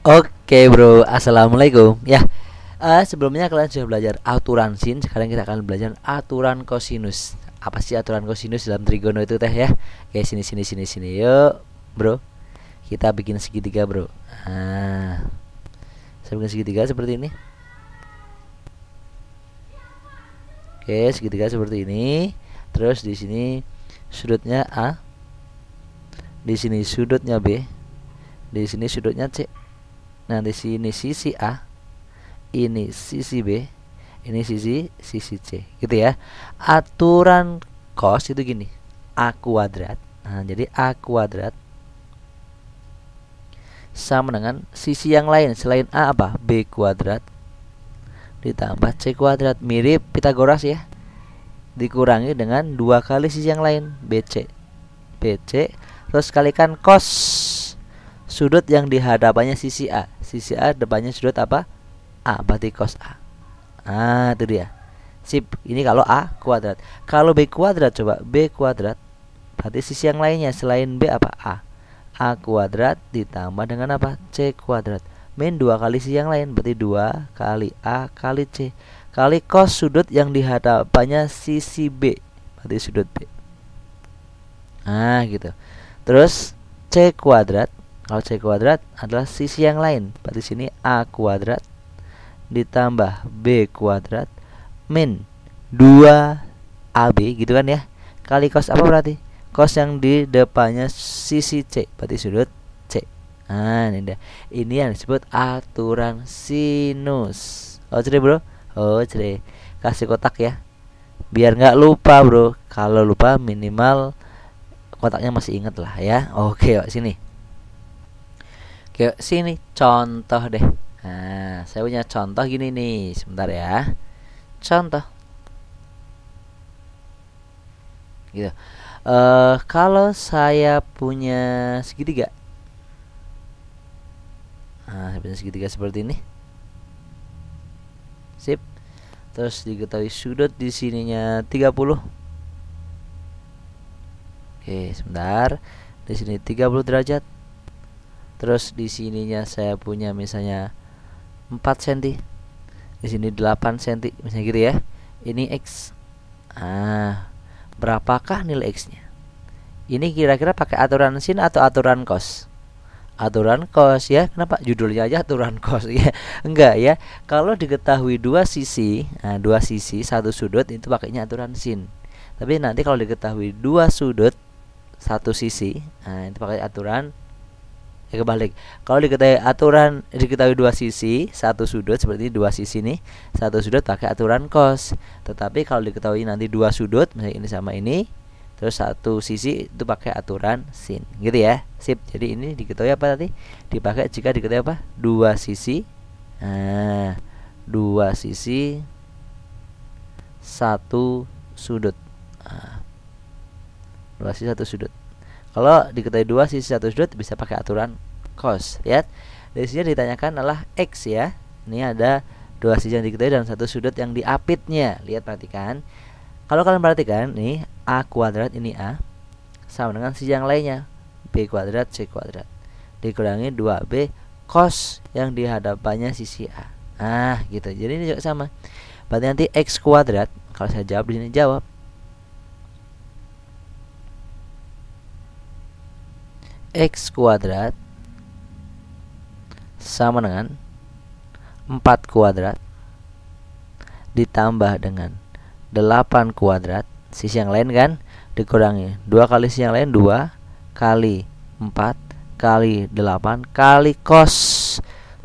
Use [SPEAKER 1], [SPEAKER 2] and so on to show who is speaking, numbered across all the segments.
[SPEAKER 1] Oke bro, assalamualaikum. Ya, uh, sebelumnya kalian sudah belajar aturan sin. Sekarang kita akan belajar aturan kosinus. Apa sih aturan kosinus dalam trigono itu teh ya? Oke, sini sini sini sini. Yuk, bro, kita bikin segitiga bro. Ah, saya bikin segitiga seperti ini. Oke, segitiga seperti ini. Terus di sini sudutnya A, di sini sudutnya B, di sini sudutnya C Nah, di sini sisi A, ini sisi B, ini sisi sisi C, gitu ya. Aturan cos itu gini, A kuadrat. Nah, jadi A kuadrat sama dengan sisi yang lain selain A apa? B kuadrat ditambah C kuadrat mirip Pitagoras ya dikurangi dengan dua kali sisi yang lain BC BC terus kalikan cos sudut yang dihadapannya sisi A sisi A depannya sudut apa? A, berarti cos A. Ah, itu dia. Sip, ini kalau A kuadrat. Kalau B kuadrat coba, B kuadrat berarti sisi yang lainnya selain B apa? A. A kuadrat ditambah dengan apa? C kuadrat. Min 2 kali sisi yang lain berarti 2 kali A kali C kali cos sudut yang dihadapannya sisi B berarti sudut B. Nah, gitu. Terus C kuadrat kalau C kuadrat adalah sisi yang lain. Berarti sini A kuadrat ditambah B kuadrat min 2AB gitu kan ya. Kali cos apa berarti? Cos yang di depannya sisi C, berarti sudut C. Nah, ini dia. Ini yang disebut aturan sinus. Oh, cerai bro. Oh, cerai Kasih kotak ya. Biar nggak lupa, bro. Kalau lupa minimal kotaknya masih inget lah ya. Oke, yuk sini ke sini contoh deh. Nah, saya punya contoh gini nih, sebentar ya. Contoh. Gitu. Uh, kalau saya punya segitiga. Nah, punya segitiga seperti ini. Sip. Terus diketahui sudut di sininya 30. Oke, sebentar. Di sini 30 derajat terus di sininya saya punya misalnya 4 cm di sini 8 cm misalnya gitu ya ini X ah berapakah nilai X nya ini kira-kira pakai aturan sin atau aturan cos aturan kos ya kenapa judulnya aja aturan kos ya enggak ya kalau diketahui dua sisi nah, dua sisi satu sudut itu pakainya aturan sin tapi nanti kalau diketahui dua sudut satu sisi nah, itu pakai aturan ya kebalik kalau diketahui aturan diketahui dua sisi satu sudut seperti dua sisi nih satu sudut pakai aturan cos tetapi kalau diketahui nanti dua sudut misalnya ini sama ini terus satu sisi itu pakai aturan sin gitu ya sip jadi ini diketahui apa tadi dipakai jika diketahui apa dua sisi nah dua sisi satu sudut nah, dua sisi satu sudut kalau diketahui dua sisi satu sudut bisa pakai aturan cos. Lihat dari sini ditanyakan adalah x ya. Ini ada dua sisi yang diketahui dan satu sudut yang diapitnya. Lihat perhatikan. Kalau kalian perhatikan nih a kuadrat ini a sama dengan sisi yang lainnya b kuadrat c kuadrat dikurangi 2b cos yang dihadapannya sisi a. Nah gitu. Jadi ini juga sama. Berarti nanti x kuadrat kalau saya jawab di sini jawab X kuadrat sama dengan 4 kuadrat ditambah dengan 8 kuadrat sisi yang lain kan dikurangi 2 kali sisi yang lain 2 kali 4 kali 8 kali cos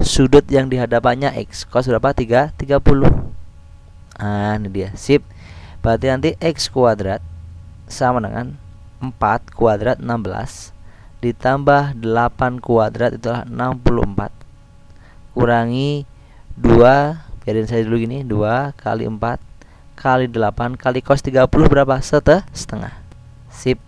[SPEAKER 1] sudut yang dihadapannya X cos berapa 3 30 ah ini dia sip berarti nanti X kuadrat sama dengan 4 kuadrat 16 ditambah 8 kuadrat itulah 64 kurangi 2 biarin saya dulu gini 2 kali 4 kali 8 kali cos 30 berapa Setelah setengah sip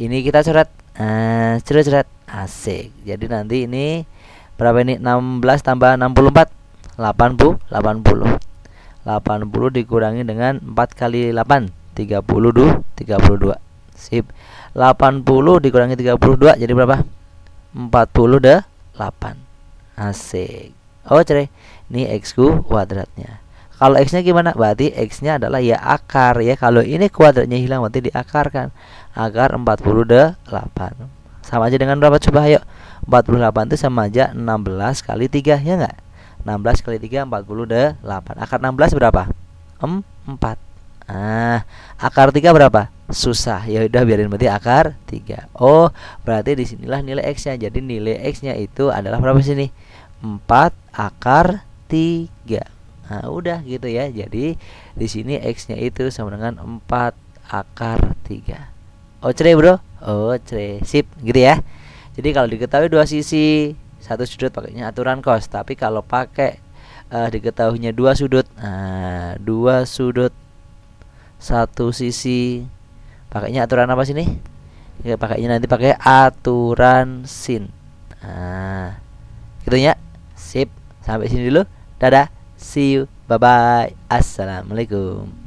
[SPEAKER 1] ini kita coret eh, coret coret asik jadi nanti ini berapa ini 16 tambah 64 80 80 80 dikurangi dengan 4 kali 8 32 32 Sip. 80 dikurangi 32 jadi berapa? 48. Asik. Oh, cerai. Ini x kuadratnya. Kalau x-nya gimana? Berarti x-nya adalah ya akar ya. Kalau ini kuadratnya hilang berarti diakarkan. Akar 48. Sama aja dengan berapa coba ayo? 48 itu sama aja 16 kali 3 ya enggak? 16 kali 3 48. Akar 16 berapa? 4. Ah, akar 3 berapa? susah ya udah biarin berarti akar 3 oh berarti disinilah nilai x nya jadi nilai x nya itu adalah berapa sini 4 akar 3 nah udah gitu ya jadi di sini x nya itu sama dengan 4 akar 3 cerai bro oh, cerai sip gitu ya jadi kalau diketahui dua sisi satu sudut pakainya aturan kos tapi kalau pakai uh, diketahuinya dua sudut nah, dua sudut satu sisi pakainya aturan apa sini ya, pakainya nanti pakai aturan sin nah gitu ya sip sampai sini dulu dadah see you bye bye assalamualaikum